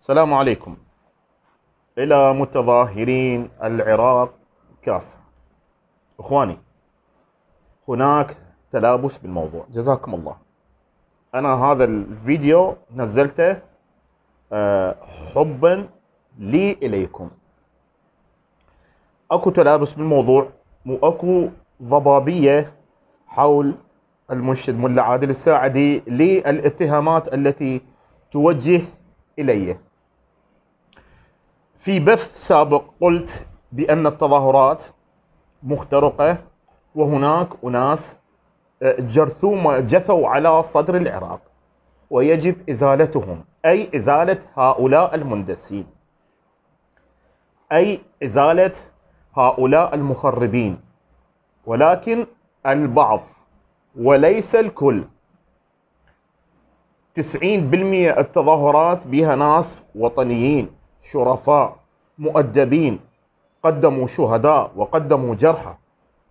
السلام عليكم إلى متظاهرين العراق كافة إخواني هناك تلابس بالموضوع جزاكم الله أنا هذا الفيديو نزلته آه، حبا لي إليكم أكو تلابس بالموضوع وأكو ضبابية حول المرشد ملا عادل الساعدي للاتهامات التي توجه إليه في بث سابق قلت بأن التظاهرات مخترقة وهناك أناس آه، جرثومة جثوا على صدر العراق ويجب إزالتهم أي إزالة هؤلاء المندسين أي إزالة هؤلاء المخربين ولكن البعض وليس الكل 90% التظاهرات بها ناس وطنيين شرفاء مؤدبين قدموا شهداء وقدموا جرحى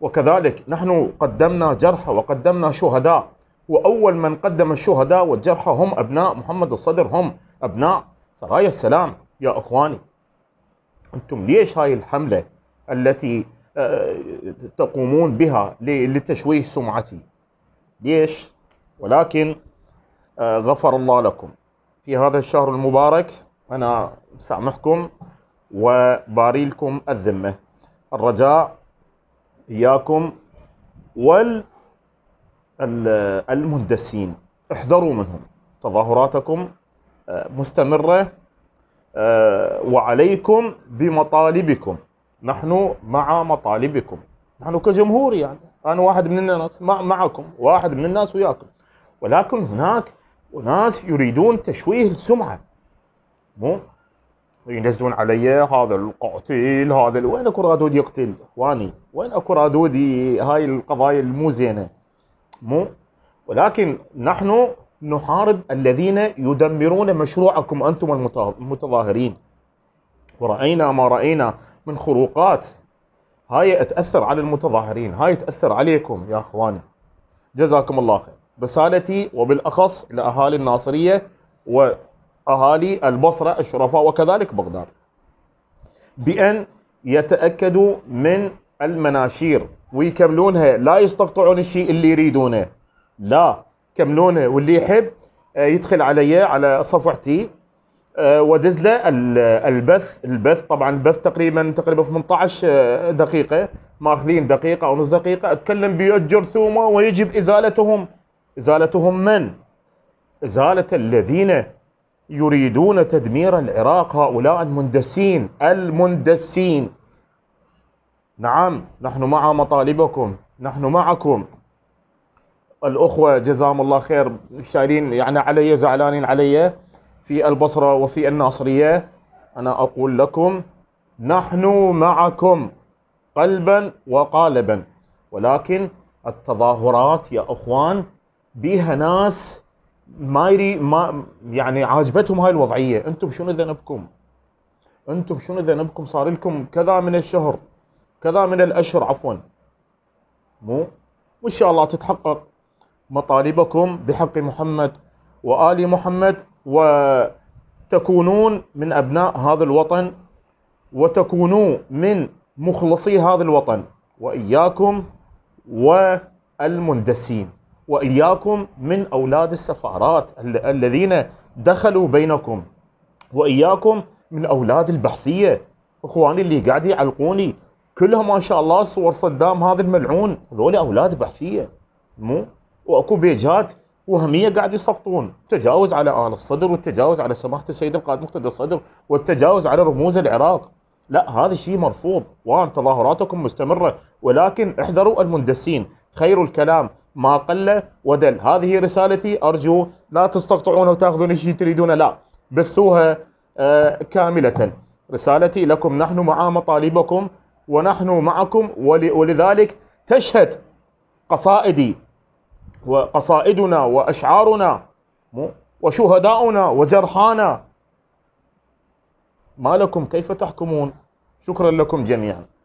وكذلك نحن قدمنا جرحى وقدمنا شهداء وأول من قدم الشهداء والجرحى هم أبناء محمد الصدر هم أبناء سرايا السلام يا أخواني أنتم ليش هاي الحملة التي آه، تقومون بها لتشويه سمعتي ليش ولكن آه، غفر الله لكم في هذا الشهر المبارك أنا سامحكم وباري لكم الذمة الرجاء إياكم وال المندسين احذروا منهم تظاهراتكم آه، مستمرة آه، وعليكم بمطالبكم نحن مع مطالبكم نحن كجمهور يعني أنا واحد من الناس معكم واحد من الناس وياكم ولكن هناك اناس يريدون تشويه السمعة مو ينزلون علي هذا القاتل هذا ال... وين اكو رادود يقتل اخواني وين اكو رادود هاي القضايا المو زينه مو ولكن نحن نحارب الذين يدمرون مشروعكم انتم المتظاهرين ورأينا ما رأينا من خروقات هاي تأثر على المتظاهرين هاي تأثر عليكم يا أخواني جزاكم الله خير رسالتي وبالأخص لأهالي الناصرية و أهالي البصرة الشرفاء وكذلك بغداد بأن يتأكدوا من المناشير ويكملونها لا يستقطعون الشيء اللي يريدونه لا كملونه واللي يحب آه، يدخل علي على صفحتي آه، ودز له البث البث طبعا البث تقريبا تقريبا 18 آه، دقيقه ماخذين دقيقه او نص دقيقه اتكلم بجرثومه ويجب ازالتهم ازالتهم من؟ ازاله الذين يريدون تدمير العراق هؤلاء المندسين المندسين نعم نحن مع مطالبكم نحن معكم الأخوة جزاهم الله خير شايلين يعني علي زعلانين علي في البصرة وفي الناصرية أنا أقول لكم نحن معكم قلبا وقالبا ولكن التظاهرات يا أخوان بها ناس ما يري ما يعني عاجبتهم هاي الوضعيه انتم شنو ذنبكم؟ انتم شنو ذنبكم صار لكم كذا من الشهر كذا من الاشهر عفوا مو وان شاء الله تتحقق مطالبكم بحق محمد وال محمد وتكونون من ابناء هذا الوطن وتكونوا من مخلصي هذا الوطن واياكم والمندسين وإياكم من أولاد السفارات الذين دخلوا بينكم وإياكم من أولاد البحثية إخواني اللي قاعد يعلقوني كلها ما شاء الله صور صدام هذا الملعون هذول أولاد بحثية مو وأكو بيجات وهمية قاعد يسقطون تجاوز على آل الصدر والتجاوز على سماحة السيد القائد مقتدى الصدر والتجاوز على رموز العراق لا هذا شيء مرفوض وان تظاهراتكم مستمرة ولكن احذروا المندسين خير الكلام ما قل ودل هذه رسالتي أرجو لا تستقطعون وتأخذون شيء تريدون لا بثوها آه، كاملة رسالتي لكم نحن مع مطالبكم ونحن معكم ولذلك تشهد قصائدي وقصائدنا وأشعارنا وشهداؤنا وجرحانا ما لكم كيف تحكمون شكرا لكم جميعا